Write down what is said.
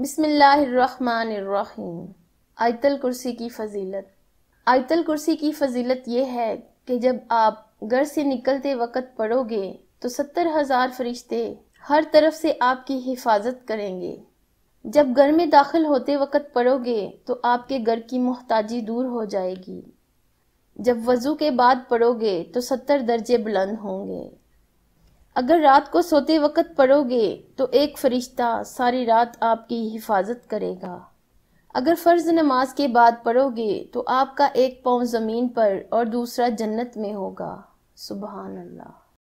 बिसमीम आयतल कुर्सी की फजीलत आयतल कुर्सी की फजीलत यह है कि जब आप घर से निकलते वक्त पढ़ोगे तो सत्तर हज़ार फरिश्ते हर तरफ से आपकी हिफाजत करेंगे जब घर में दाखिल होते वक्त पढ़ोगे तो आपके घर की मोहताजी दूर हो जाएगी जब वज़ू के बाद पढ़ोगे तो सत्तर दर्जे बुलंद होंगे अगर रात को सोते वक्त पढ़ोगे तो एक फरिश्ता सारी रात आपकी हिफाजत करेगा अगर फ़र्ज नमाज के बाद पढ़ोगे तो आपका एक पाँव ज़मीन पर और दूसरा जन्नत में होगा सुबह अल्लाह